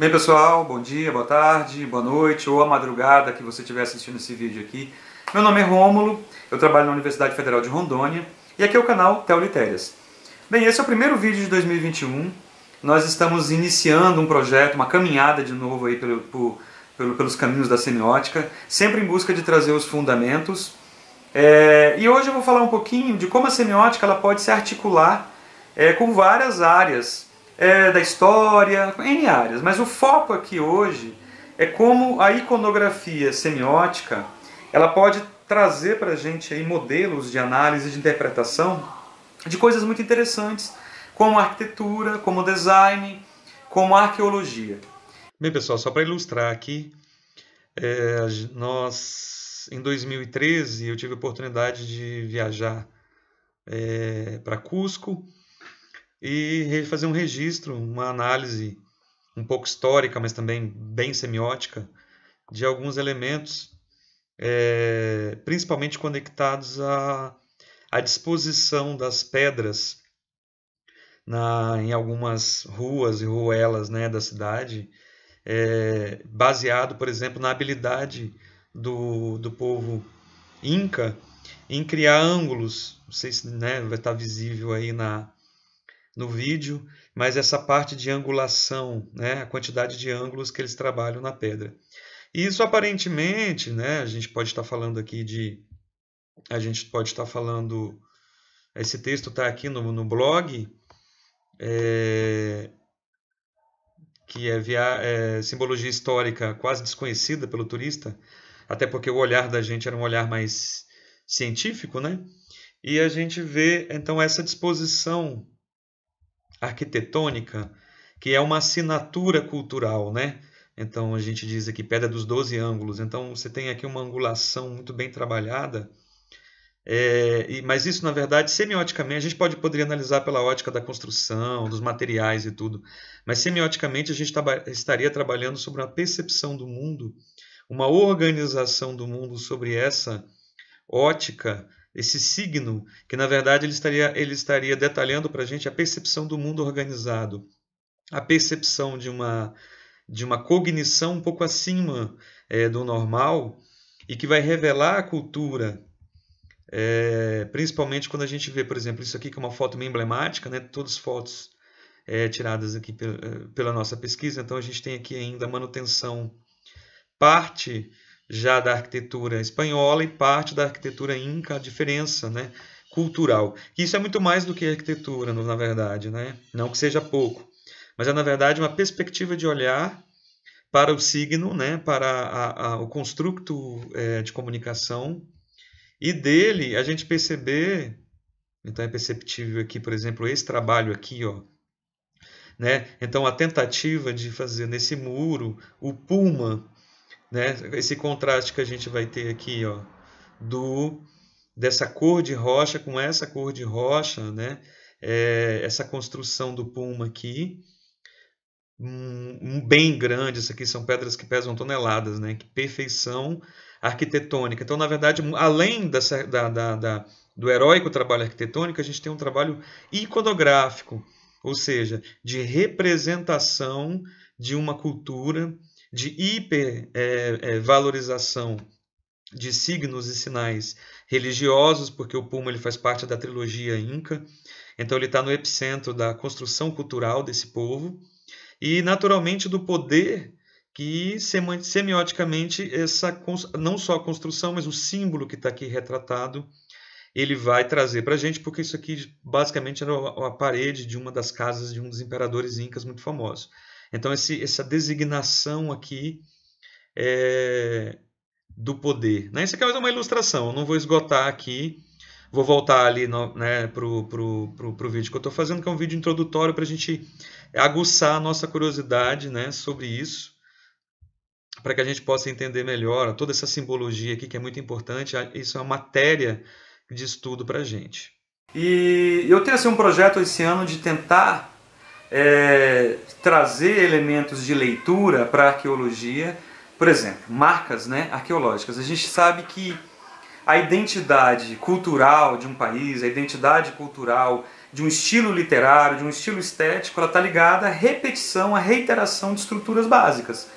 Bem pessoal, bom dia, boa tarde, boa noite ou a madrugada que você estiver assistindo esse vídeo aqui. Meu nome é Rômulo, eu trabalho na Universidade Federal de Rondônia e aqui é o canal Teolitérias. Bem, esse é o primeiro vídeo de 2021. Nós estamos iniciando um projeto, uma caminhada de novo aí pelo, pelo, pelos caminhos da semiótica, sempre em busca de trazer os fundamentos. É, e hoje eu vou falar um pouquinho de como a semiótica ela pode se articular é, com várias áreas é, da história, em áreas. Mas o foco aqui hoje é como a iconografia semiótica ela pode trazer para a gente aí modelos de análise, de interpretação de coisas muito interessantes, como arquitetura, como design, como arqueologia. Bem, pessoal, só para ilustrar aqui, é, nós em 2013 eu tive a oportunidade de viajar é, para Cusco e fazer um registro, uma análise um pouco histórica, mas também bem semiótica, de alguns elementos, é, principalmente conectados à, à disposição das pedras na, em algumas ruas e ruelas né, da cidade, é, baseado, por exemplo, na habilidade do, do povo inca em criar ângulos, não sei se né, vai estar visível aí na, no vídeo, mas essa parte de angulação, né, a quantidade de ângulos que eles trabalham na pedra. E isso aparentemente, né, a gente pode estar falando aqui de. A gente pode estar falando. Esse texto está aqui no, no blog, é, que é, via, é simbologia histórica quase desconhecida pelo turista, até porque o olhar da gente era um olhar mais científico, né? E a gente vê então essa disposição arquitetônica, que é uma assinatura cultural, né? Então a gente diz aqui pedra dos 12 ângulos. Então você tem aqui uma angulação muito bem trabalhada. É, e, mas isso, na verdade, semioticamente, a gente pode, poderia analisar pela ótica da construção, dos materiais e tudo, mas semioticamente a gente taba, estaria trabalhando sobre uma percepção do mundo, uma organização do mundo sobre essa ótica esse signo, que na verdade ele estaria, ele estaria detalhando para a gente a percepção do mundo organizado, a percepção de uma, de uma cognição um pouco acima é, do normal e que vai revelar a cultura. É, principalmente quando a gente vê, por exemplo, isso aqui que é uma foto meio emblemática, né? todas fotos é, tiradas aqui pela, pela nossa pesquisa, então a gente tem aqui ainda a manutenção parte já da arquitetura espanhola e parte da arquitetura inca, a diferença né, cultural. Isso é muito mais do que arquitetura, na verdade, né? não que seja pouco, mas é, na verdade, uma perspectiva de olhar para o signo, né, para a, a, o construto é, de comunicação, e dele a gente perceber, então é perceptível aqui, por exemplo, esse trabalho aqui, ó, né? Então, a tentativa de fazer nesse muro o Puma, né? Esse contraste que a gente vai ter aqui, ó, do dessa cor de rocha com essa cor de rocha, né? É, essa construção do puma aqui, um, um, bem grande. Isso aqui são pedras que pesam toneladas, né? Que perfeição arquitetônica. Então, na verdade, além dessa, da, da, da, do heróico trabalho arquitetônico, a gente tem um trabalho iconográfico, ou seja, de representação de uma cultura de hipervalorização é, é, de signos e sinais religiosos, porque o Puma ele faz parte da trilogia inca, então ele está no epicentro da construção cultural desse povo e, naturalmente, do poder que semioticamente essa não só a construção, mas o símbolo que está aqui retratado ele vai trazer para a gente, porque isso aqui basicamente era a parede de uma das casas de um dos imperadores incas muito famosos. Então, esse, essa designação aqui é, do poder. Né? Isso aqui é uma ilustração, eu não vou esgotar aqui, vou voltar ali né, para o vídeo que eu estou fazendo, que é um vídeo introdutório para a gente aguçar a nossa curiosidade né, sobre isso, para que a gente possa entender melhor toda essa simbologia aqui, que é muito importante, isso é uma matéria de estudo para a gente. E eu tenho assim, um projeto esse ano de tentar é, trazer elementos de leitura para a arqueologia, por exemplo, marcas né, arqueológicas. A gente sabe que a identidade cultural de um país, a identidade cultural de um estilo literário, de um estilo estético, ela está ligada à repetição, à reiteração de estruturas básicas.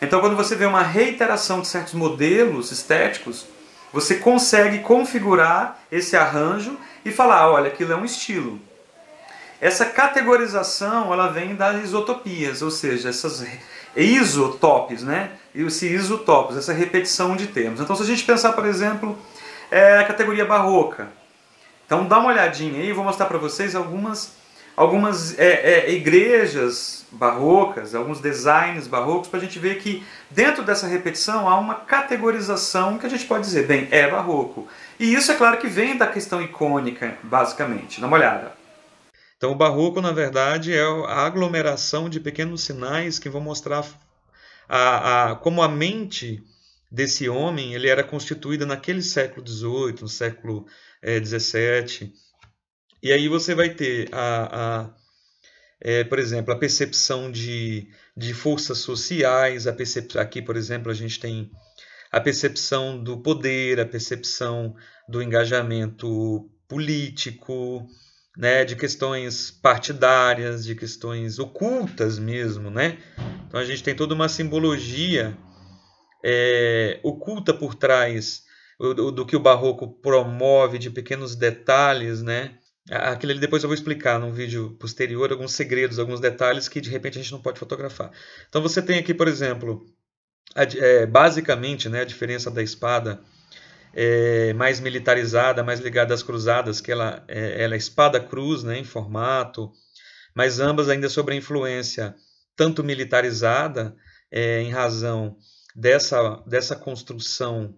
Então, quando você vê uma reiteração de certos modelos estéticos, você consegue configurar esse arranjo e falar: olha, aquilo é um estilo. Essa categorização ela vem das isotopias, ou seja, essas isotopes, né? os isotopos, essa repetição de termos. Então, se a gente pensar, por exemplo, é a categoria barroca. Então, dá uma olhadinha aí, vou mostrar para vocês algumas, algumas é, é, igrejas barrocas, alguns designs barrocos, para a gente ver que dentro dessa repetição há uma categorização que a gente pode dizer, bem, é barroco. E isso é claro que vem da questão icônica, basicamente. Dá uma olhada. Então, o barroco, na verdade, é a aglomeração de pequenos sinais que vão mostrar a, a, como a mente desse homem ele era constituída naquele século XVIII, no século XVII. É, e aí você vai ter, a, a é, por exemplo, a percepção de, de forças sociais, a percep... aqui, por exemplo, a gente tem a percepção do poder, a percepção do engajamento político, né, de questões partidárias, de questões ocultas mesmo, né? Então a gente tem toda uma simbologia é, oculta por trás do, do, que o barroco promove, de pequenos detalhes, né? Aquilo ali depois eu vou explicar num vídeo posterior alguns segredos, alguns detalhes que de repente a gente não pode fotografar. Então você tem aqui, por exemplo, a, é, basicamente né, a diferença da espada é, mais militarizada, mais ligada às cruzadas, que ela é, ela é espada-cruz né, em formato, mas ambas ainda sob a influência tanto militarizada, é, em razão dessa, dessa construção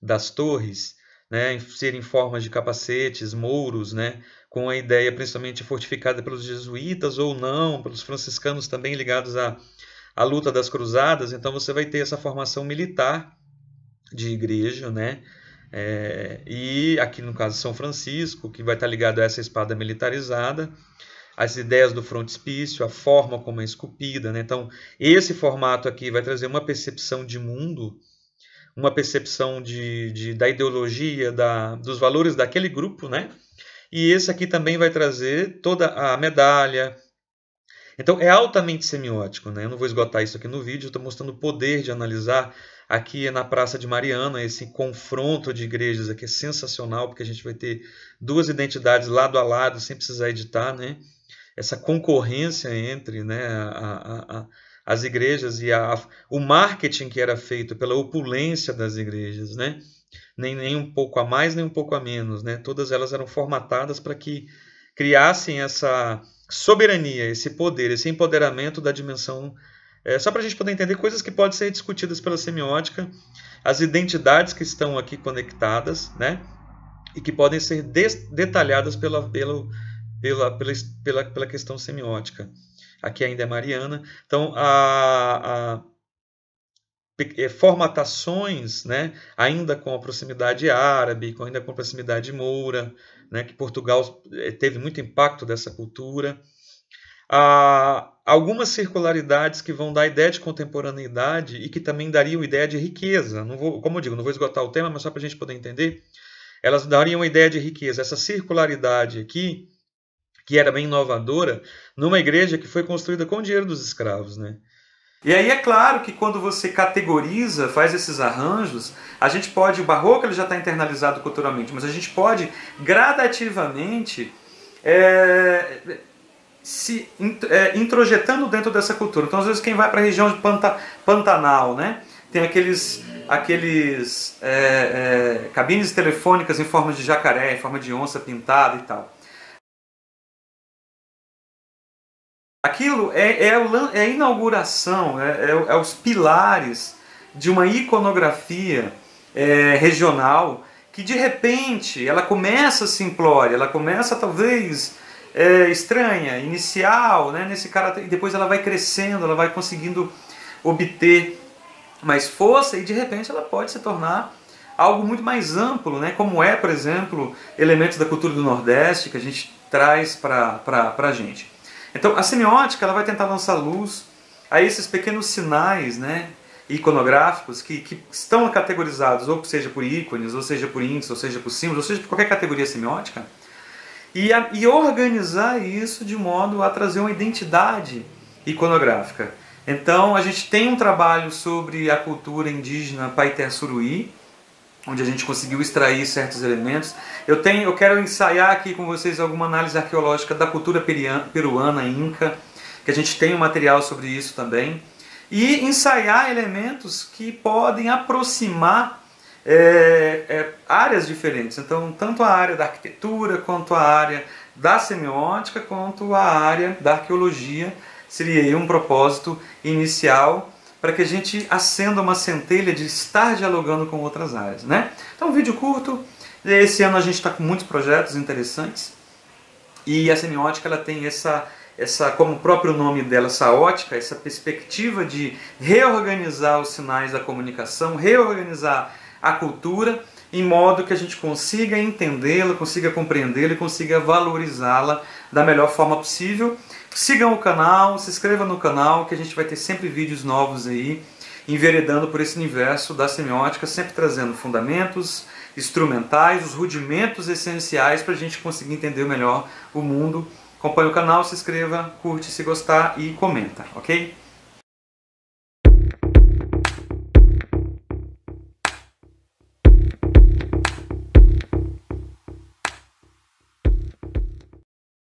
das torres, né, serem formas de capacetes, mouros, né, com a ideia principalmente fortificada pelos jesuítas ou não, pelos franciscanos também ligados à, à luta das cruzadas, então você vai ter essa formação militar de igreja, né, é, e aqui no caso São Francisco, que vai estar ligado a essa espada militarizada, as ideias do frontispício, a forma como é esculpida. Né? Então, esse formato aqui vai trazer uma percepção de mundo, uma percepção de, de da ideologia, da, dos valores daquele grupo, né? E esse aqui também vai trazer toda a medalha, então é altamente semiótico, né? Eu não vou esgotar isso aqui no vídeo, estou mostrando o poder de analisar aqui na Praça de Mariana esse confronto de igrejas aqui é sensacional, porque a gente vai ter duas identidades lado a lado sem precisar editar, né? Essa concorrência entre né, a, a, a as igrejas e a, o marketing que era feito pela opulência das igrejas, né? Nem, nem um pouco a mais, nem um pouco a menos, né? Todas elas eram formatadas para que criassem essa soberania, esse poder, esse empoderamento da dimensão. É, só para a gente poder entender coisas que podem ser discutidas pela semiótica, as identidades que estão aqui conectadas, né? E que podem ser detalhadas pela, pela, pela, pela, pela, questão semiótica. Aqui ainda é Mariana. Então, a, a, é, formatações, né? ainda com a proximidade árabe, ainda com a proximidade moura, né, que Portugal eh, teve muito impacto dessa cultura. Há algumas circularidades que vão dar ideia de contemporaneidade e que também dariam ideia de riqueza. Não vou, como eu digo, não vou esgotar o tema, mas só para a gente poder entender, elas dariam ideia de riqueza. Essa circularidade aqui, que era bem inovadora, numa igreja que foi construída com o dinheiro dos escravos. Né? E aí é claro que quando você categoriza, faz esses arranjos, a gente pode, o barroco ele já está internalizado culturalmente, mas a gente pode gradativamente é, se é, introjetando dentro dessa cultura. Então às vezes quem vai para a região de Panta, Pantanal, né, tem aqueles aqueles é, é, cabines telefônicas em forma de jacaré, em forma de onça pintada e tal. aquilo é, é, é a inauguração, é, é, é, os pilares de uma iconografia é, regional que de repente ela começa simplória, ela começa talvez é, estranha, inicial, né, nesse cara e depois ela vai crescendo, ela vai conseguindo obter mais força e de repente ela pode se tornar algo muito mais amplo, né, como é, por exemplo, elementos da cultura do Nordeste que a gente traz para a gente. Então a semiótica ela vai tentar lançar luz a esses pequenos sinais né, iconográficos que, que estão categorizados, ou seja por ícones, ou seja por índices, ou seja por símbolos, ou seja por qualquer categoria semiótica, e, a, e organizar isso de modo a trazer uma identidade iconográfica. Então a gente tem um trabalho sobre a cultura indígena Paiter Suruí, onde a gente conseguiu extrair certos elementos. Eu tenho, eu quero ensaiar aqui com vocês alguma análise arqueológica da cultura peruana, inca, que a gente tem um material sobre isso também, e ensaiar elementos que podem aproximar é, é, áreas diferentes. Então, tanto a área da arquitetura, quanto a área da semiótica, quanto a área da arqueologia seria um propósito inicial para que a gente acenda uma centelha de estar dialogando com outras áreas. Né? Então, um vídeo curto. Esse ano a gente está com muitos projetos interessantes e a semiótica ela tem essa, essa, como o próprio nome dela, essa ótica, essa perspectiva de reorganizar os sinais da comunicação, reorganizar a cultura em modo que a gente consiga entendê-la, consiga compreendê-la e consiga valorizá-la da melhor forma possível, Sigam o canal, se inscrevam no canal, que a gente vai ter sempre vídeos novos aí, enveredando por esse universo da semiótica, sempre trazendo fundamentos instrumentais, os rudimentos essenciais para a gente conseguir entender melhor o mundo. Acompanhe o canal, se inscreva, curte se gostar e comenta, ok?